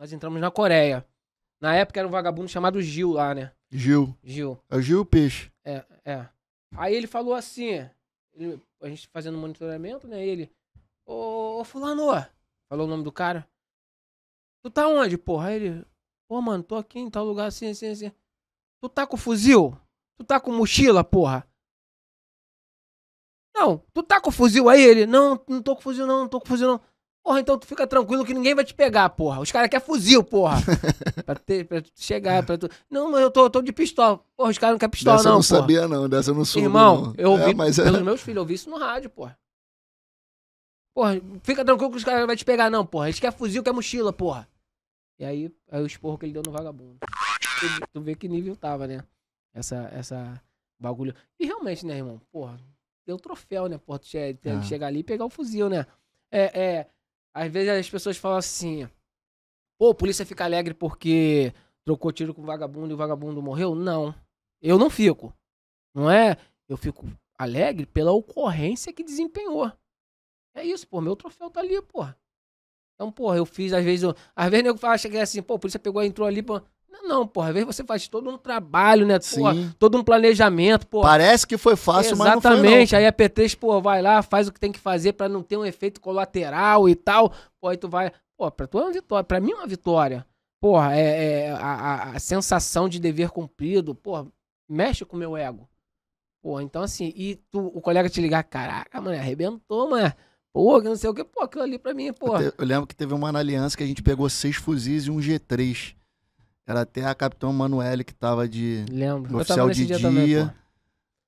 Nós entramos na Coreia. Na época era um vagabundo chamado Gil lá, né? Gil. Gil. É o Gil Peixe. É, é. Aí ele falou assim, ele, a gente fazendo monitoramento, né? Ele, ô, ô fulano, falou o nome do cara. Tu tá onde, porra? Aí ele, ô mano, tô aqui em tal lugar assim, assim, assim. Tu tá com fuzil? Tu tá com mochila, porra? Não, tu tá com fuzil aí? Ele, não, não tô com fuzil não, não tô com fuzil não. Porra, então tu fica tranquilo que ninguém vai te pegar, porra. Os caras querem fuzil, porra. pra, ter, pra chegar, pra tu. Não, mas eu tô, tô de pistola. Porra, os caras não querem pistola, dessa não. Eu não porra. sabia, não. Dessa eu não sou Irmão, não. eu ouvi é, mas... É. pelos meus filhos, eu ouvi isso no rádio, porra. Porra, fica tranquilo que os caras não vão te pegar, não, porra. Eles querem fuzil, querem mochila, porra. E aí, aí o esporro que ele deu no vagabundo. Tu, tu vê que nível tava, né? Essa, essa bagulho. E realmente, né, irmão? Porra, deu troféu, né? Porra, tu che ah. chegar ali e pegar o fuzil, né? É, é às vezes as pessoas falam assim: pô, a polícia fica alegre porque trocou tiro com o vagabundo e o vagabundo morreu? Não. Eu não fico. Não é? Eu fico alegre pela ocorrência que desempenhou. É isso, pô. Meu troféu tá ali, pô. Então, pô, eu fiz, às vezes, eu, às vezes eu acho que é assim, pô, a polícia pegou, e entrou ali, pô. Não, porra, às vezes você faz todo um trabalho, né? Porra, Sim. todo um planejamento, porra. Parece que foi fácil, Exatamente. mas não foi Exatamente, aí a P3, pô, vai lá, faz o que tem que fazer para não ter um efeito colateral e tal. Pô, aí tu vai, pô, pra tu é uma vitória, pra mim é uma vitória. Porra, é, é a, a, sensação de dever cumprido, porra, mexe com o meu ego. Pô, então assim, e tu, o colega te ligar, caraca, mano, arrebentou, mano. Pô, não sei o que, pô, aquilo ali pra mim, pô. Eu, te, eu lembro que teve uma na aliança que a gente pegou seis fuzis e um G3. Era até a Capitão Manuele que tava de Lembro. oficial de dia. dia também,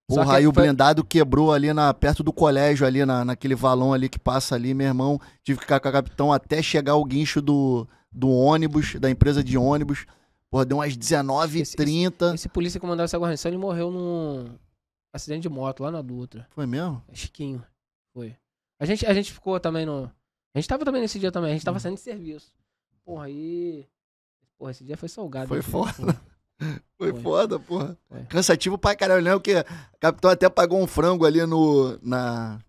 porra, porra aí o blindado quebrou ali na, perto do colégio, ali na, naquele valão ali que passa ali, meu irmão. Tive que ficar com a Capitão até chegar o guincho do, do ônibus, da empresa de ônibus. Porra, deu umas 19h30. Esse, esse, esse, polícia que mandava essa guarnição, ele morreu num acidente de moto lá na Dutra. Foi mesmo? É Chiquinho. Foi. A gente, a gente ficou também no. A gente tava também nesse dia também, a gente tava hum. saindo de serviço. Porra, aí. E... Porra, esse dia foi salgado. Foi foda. foi, foi foda, porra. Foi. Cansativo pra caralho. Eu né? que o Capitão até pagou um frango ali no. na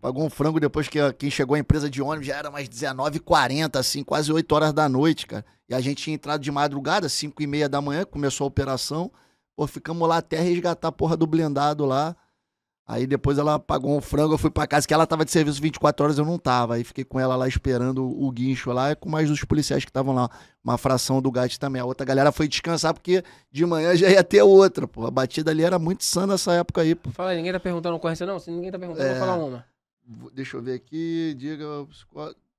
Pagou um frango depois que quem chegou a empresa de ônibus já era mais 19h40, assim, quase 8 horas da noite, cara. E a gente tinha entrado de madrugada, 5 e meia da manhã, começou a operação. Pô, ficamos lá até resgatar a porra do blindado lá. Aí depois ela pagou um frango, eu fui pra casa, que ela tava de serviço 24 horas, eu não tava. Aí fiquei com ela lá esperando o guincho lá, com mais dos policiais que estavam lá. Uma fração do gato também. A outra galera foi descansar, porque de manhã já ia ter outra, pô. A batida ali era muito sã nessa época aí, pô. Fala aí, ninguém tá perguntando ocorrência não? Se ninguém tá perguntando, é... vou falar uma. Deixa eu ver aqui, diga,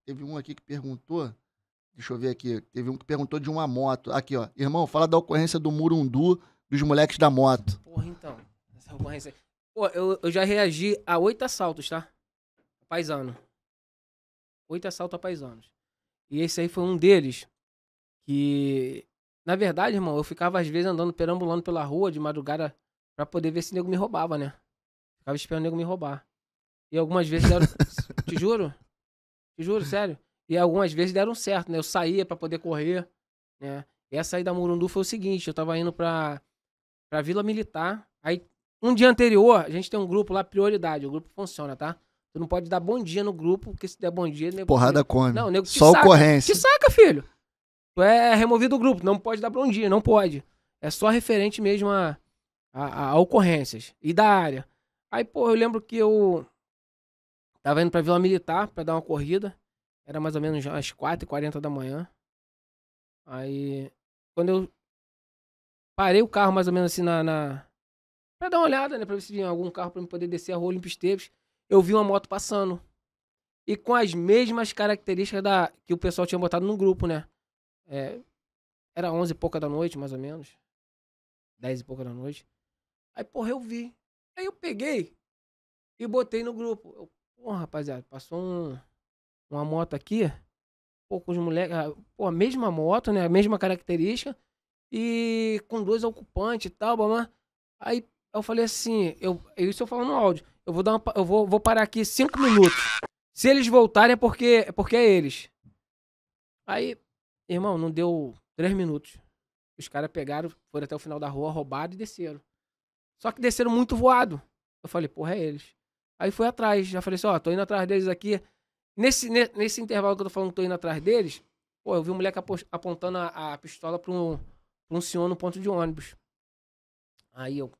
teve um aqui que perguntou, deixa eu ver aqui, teve um que perguntou de uma moto. Aqui, ó, irmão, fala da ocorrência do Murundu dos moleques da moto. Porra, então, essa ocorrência... Pô, eu, eu já reagi a oito assaltos, tá? Paisano. Oito assaltos a paisanos. E esse aí foi um deles. Que, na verdade, irmão, eu ficava às vezes andando perambulando pela rua de madrugada pra poder ver se o nego me roubava, né? Ficava esperando o nego me roubar. E algumas vezes deram. Te juro? Te juro, sério. E algumas vezes deram certo, né? Eu saía para poder correr, né? E aí da Murundu foi o seguinte, eu tava indo pra, pra Vila Militar, aí um dia anterior, a gente tem um grupo lá, prioridade. O grupo funciona, tá? Tu não pode dar bom dia no grupo, porque se der bom dia... Nego Porrada come. Não, nego Só saca, ocorrência. que saca, filho. Tu é removido do grupo. Não pode dar bom dia, não pode. É só referente mesmo a, a, a ocorrências e da área. Aí, pô, eu lembro que eu tava indo pra Vila Militar pra dar uma corrida. Era mais ou menos às 4h40 da manhã. Aí, quando eu parei o carro mais ou menos assim na, na para dar uma olhada, né? Pra ver se vinha algum carro para poder descer a rua Olímpio Esteves. Eu vi uma moto passando. E com as mesmas características da que o pessoal tinha botado no grupo, né? É, era 11 e pouca da noite, mais ou menos. dez e pouca da noite. Aí, porra, eu vi. Aí eu peguei e botei no grupo. Eu, porra, rapaziada, passou um, uma moto aqui. Pô, com os moleques. Ah, pô, a mesma moto, né? A mesma característica. E com dois ocupantes e tal, mamãe. Aí, eu falei assim, eu, isso eu falo no áudio. Eu vou dar uma, eu vou, vou parar aqui cinco minutos. Se eles voltarem é porque é porque é eles. Aí, irmão, não deu três minutos. Os caras pegaram, foram até o final da rua, roubaram e desceram. Só que desceram muito voado. Eu falei, porra, é eles. Aí fui atrás, já falei assim, ó, tô indo atrás deles aqui. Nesse, nesse intervalo que eu tô falando que tô indo atrás deles, pô, eu vi um moleque apontando a, a pistola pra um, pra um senhor no ponto de ônibus. Aí eu,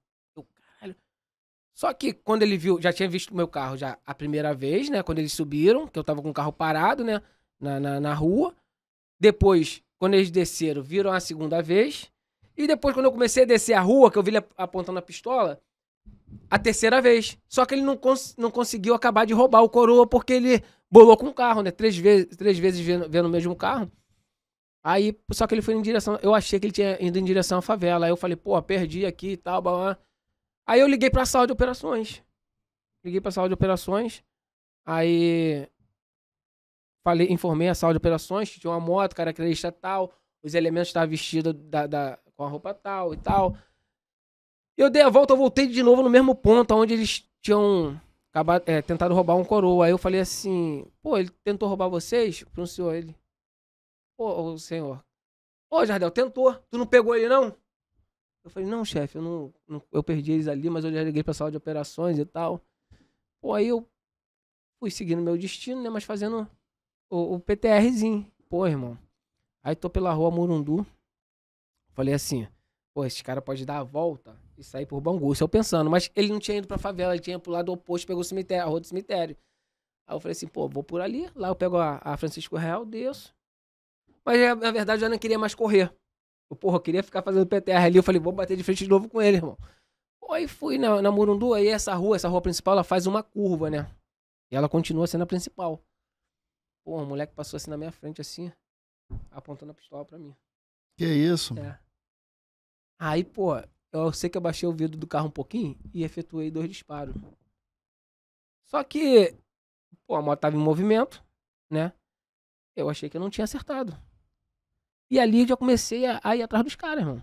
só que quando ele viu, já tinha visto o meu carro já a primeira vez, né? Quando eles subiram, que eu tava com o carro parado, né? Na, na, na rua. Depois, quando eles desceram, viram a segunda vez. E depois, quando eu comecei a descer a rua, que eu vi ele apontando a pistola, a terceira vez. Só que ele não, cons não conseguiu acabar de roubar o coroa porque ele bolou com o carro, né? Três vezes, três vezes vendo, vendo o mesmo carro. Aí, só que ele foi em direção. Eu achei que ele tinha ido em direção à favela. Aí eu falei, pô, perdi aqui e tal, blá, blá. Aí eu liguei pra sala de operações. Liguei pra sala de operações. Aí falei, informei a sala de operações que tinha uma moto, característica tal, os elementos estavam vestidos da, da, com a roupa tal e tal. Eu dei a volta, eu voltei de novo no mesmo ponto onde eles tinham acabado, é, tentado roubar um coroa. Aí eu falei assim, pô, ele tentou roubar vocês? Pro senhor, ele... Pô, senhor. Ô, Jardel, tentou. Tu não pegou ele, não? Eu falei, não, chefe, eu não, não, eu perdi eles ali, mas eu já liguei pra sala de operações e tal. Pô, aí eu fui seguindo meu destino, né? Mas fazendo o, o PTRzinho. Pô, irmão. Aí tô pela rua Murundu. Falei assim, pô, esse cara pode dar a volta e sair por Bangu. Isso eu pensando. Mas ele não tinha ido pra favela, ele tinha pro lado oposto, pegou o cemitério, a rua do cemitério. Aí eu falei assim, pô, vou por ali. Lá eu pego a, a Francisco Real, desço. Mas na verdade eu não queria mais correr. Eu, porra, eu queria ficar fazendo PTR ali. Eu falei, vou bater de frente de novo com ele, irmão. Aí fui na, na Murundu, aí essa rua, essa rua principal, ela faz uma curva, né? E ela continua sendo a principal. Porra, o moleque passou assim na minha frente, assim, apontando a pistola pra mim. Que isso, é. Aí, pô, eu sei que eu baixei o vidro do carro um pouquinho e efetuei dois disparos. Só que, pô, a moto tava em movimento, né? Eu achei que eu não tinha acertado. E ali eu já comecei a, a ir atrás dos caras, mano.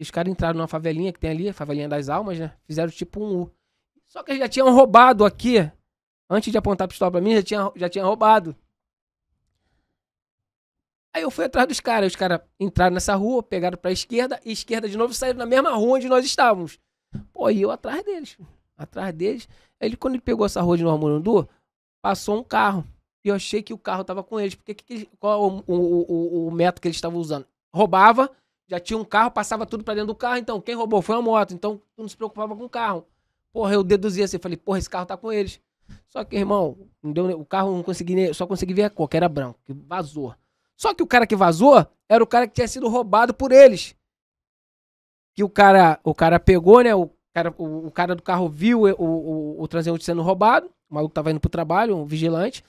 Os caras entraram numa favelinha que tem ali, a favelinha das almas, né? Fizeram tipo um U. Só que eles já tinham roubado aqui. Antes de apontar a pistola pra mim, já tinha, já tinha roubado. Aí eu fui atrás dos caras. Os caras entraram nessa rua, pegaram pra esquerda, e esquerda de novo saíram na mesma rua onde nós estávamos. Pô, e eu atrás deles. Atrás deles. Aí ele, quando ele pegou essa rua de Normandu, passou um carro. E eu achei que o carro tava com eles. Porque que que, qual o, o, o, o método que eles estavam usando? Roubava, já tinha um carro, passava tudo para dentro do carro. Então, quem roubou foi a moto. Então, tu não se preocupava com o carro. Porra, eu deduzia assim. Falei, porra, esse carro tá com eles. Só que, irmão, deu, o carro não consegui só consegui ver a cor, que era branco, que vazou. Só que o cara que vazou era o cara que tinha sido roubado por eles. Que o cara, o cara pegou, né? O cara, o, o cara do carro viu o, o, o, o transeunte sendo roubado. O maluco tava indo pro trabalho, um vigilante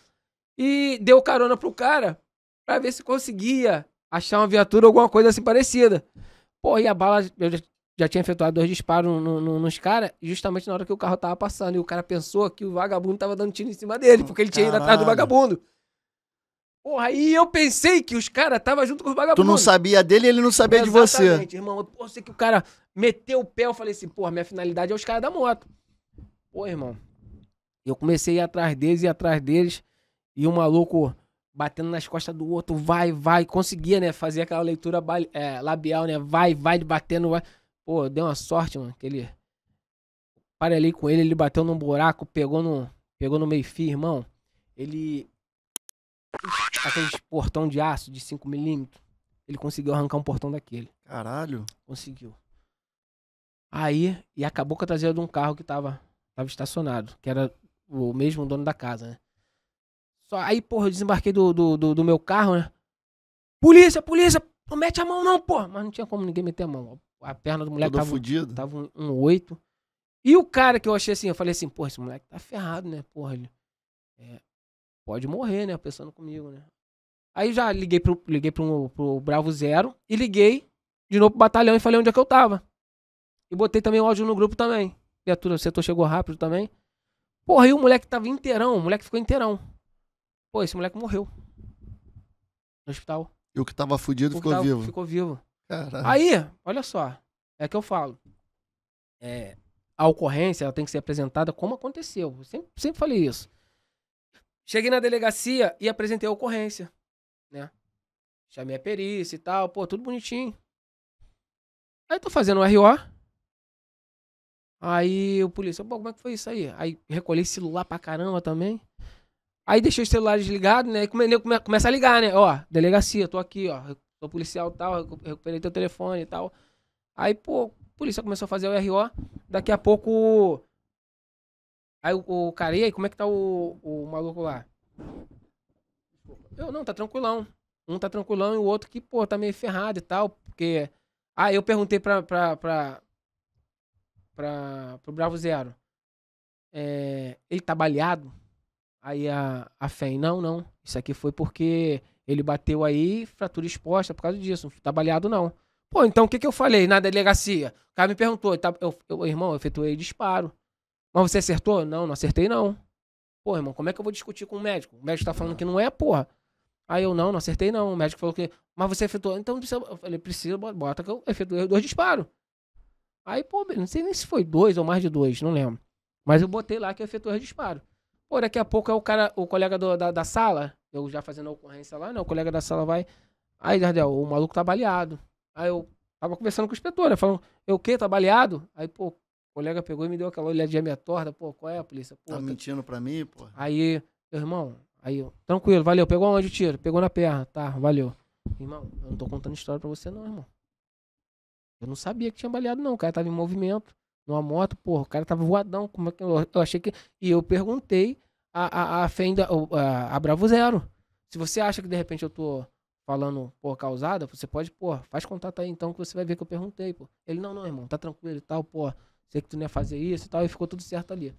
e deu carona pro cara para ver se conseguia achar uma viatura ou alguma coisa assim parecida. Pô, e a bala, eu já, já tinha efetuado dois disparos no, no, nos caras, justamente na hora que o carro tava passando. E o cara pensou que o vagabundo tava dando tiro em cima dele, porque ele tinha ido atrás do vagabundo. Porra, aí eu pensei que os caras tava junto com os vagabundos. Tu não sabia dele e ele não sabia Exatamente, de você. Exatamente, irmão. Pô, sei que o cara meteu o pé, eu falei assim, porra, minha finalidade é os caras da moto. Pô, irmão. Eu comecei a ir atrás deles e atrás deles. E o maluco batendo nas costas do outro, vai, vai, conseguia, né? Fazer aquela leitura é, labial, né? Vai, vai, batendo, vai. Pô, deu uma sorte, mano, que ele. ali com ele, ele bateu num buraco, pegou no, pegou no meio-fio, irmão. Ele. Aquele portão de aço de 5mm. Ele conseguiu arrancar um portão daquele. Caralho. Conseguiu. Aí, e acabou com a traseira de um carro que tava, tava estacionado, que era o mesmo dono da casa, né? Só aí, porra, eu desembarquei do, do, do, do meu carro, né? Polícia, polícia, não mete a mão não, porra. Mas não tinha como ninguém meter a mão. A perna do moleque tava, tava um, um oito. E o cara que eu achei assim, eu falei assim, porra, esse moleque tá ferrado, né? Porra, ele é, pode morrer, né? Pensando comigo, né? Aí já liguei pro, liguei pro, pro Bravo Zero e liguei de novo pro batalhão e falei onde é que eu tava. E botei também o áudio no grupo também. viatura o setor chegou rápido também. Porra, e o moleque tava inteirão, o moleque ficou inteirão. Pô, esse moleque morreu. No hospital. E o que tava fudido o ficou tava, vivo. Ficou vivo. Caralho. Aí, olha só. É que eu falo. É, a ocorrência ela tem que ser apresentada como aconteceu. Eu sempre, sempre falei isso. Cheguei na delegacia e apresentei a ocorrência, né? Chamei a perícia e tal, pô, tudo bonitinho. Aí tô fazendo um RO. Aí o polícia, pô, como é que foi isso aí? Aí recolhi celular pra caramba também. Aí deixei os celulares ligados, né? E come, começa a ligar, né? Ó, delegacia, tô aqui, ó. Sou policial tal, recuperei teu telefone e tal. Aí, pô, a polícia começou a fazer o RO. Daqui a pouco. Aí o, o cara, e aí, como é que tá o, o maluco lá? Eu, não, tá tranquilão. Um tá tranquilão e o outro que, pô, tá meio ferrado e tal. Porque. Ah, eu perguntei pra. pra, pra, pra pro Bravo Zero. É, ele tá baleado? Aí a, a FEM, não, não, isso aqui foi porque ele bateu aí, fratura exposta por causa disso, não tá baleado não. Pô, então o que, que eu falei na delegacia? O cara me perguntou, tá, eu, eu, irmão, eu efetuei disparo. Mas você acertou? Não, não acertei não. Pô, irmão, como é que eu vou discutir com o médico? O médico tá falando que não é, porra. Aí eu, não, não acertei não. O médico falou que, mas você efetuou. Então precisa, eu falei, precisa, bota que eu efetuei dois disparos. Aí, pô, não sei nem se foi dois ou mais de dois, não lembro. Mas eu botei lá que eu efetuei dois disparos Pô, daqui a pouco é o cara, o colega do, da, da, sala, eu já fazendo a ocorrência lá, né? O colega da sala vai. Aí, Jardel, o maluco tá baleado. Aí eu tava conversando com o inspetor, né? Falando, eu é o quê? Tá baleado? Aí, pô, o colega pegou e me deu aquela olhadinha minha torta. Pô, qual é a polícia? Pô, tá, tá mentindo pra mim, pô? Aí, meu irmão, aí, eu, tranquilo, valeu. Pegou onde o tiro? Pegou na perna, tá, valeu. Irmão, eu não tô contando história pra você, não, irmão. Eu não sabia que tinha baleado, não. O cara tava em movimento numa moto, porra, o cara tava voadão, como é que eu, eu achei que... E eu perguntei a, a, a Fenda, a, a Bravo Zero. Se você acha que de repente eu tô falando, pô causada, você pode, porra, faz contato aí então que você vai ver que eu perguntei, pô. Ele, não, não, irmão, tá tranquilo e tal, porra, sei que tu não ia fazer isso e tal, e ficou tudo certo ali.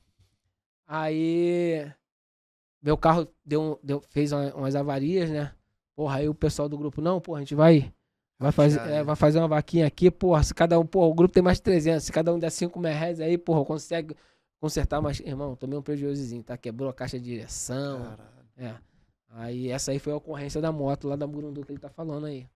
Aí, meu carro deu, deu fez umas avarias, né? Porra, aí o pessoal do grupo, não, porra, a gente vai Vai fazer, é, vai fazer uma vaquinha aqui, porra, se cada um, porra, o grupo tem mais de 300, se cada um der 5 mil reais aí, porra, consegue consertar, mas, irmão, tomei um prejuízozinho, tá? Quebrou a caixa de direção. Caralho. É. Aí essa aí foi a ocorrência da moto lá da Murundu que ele tá falando aí.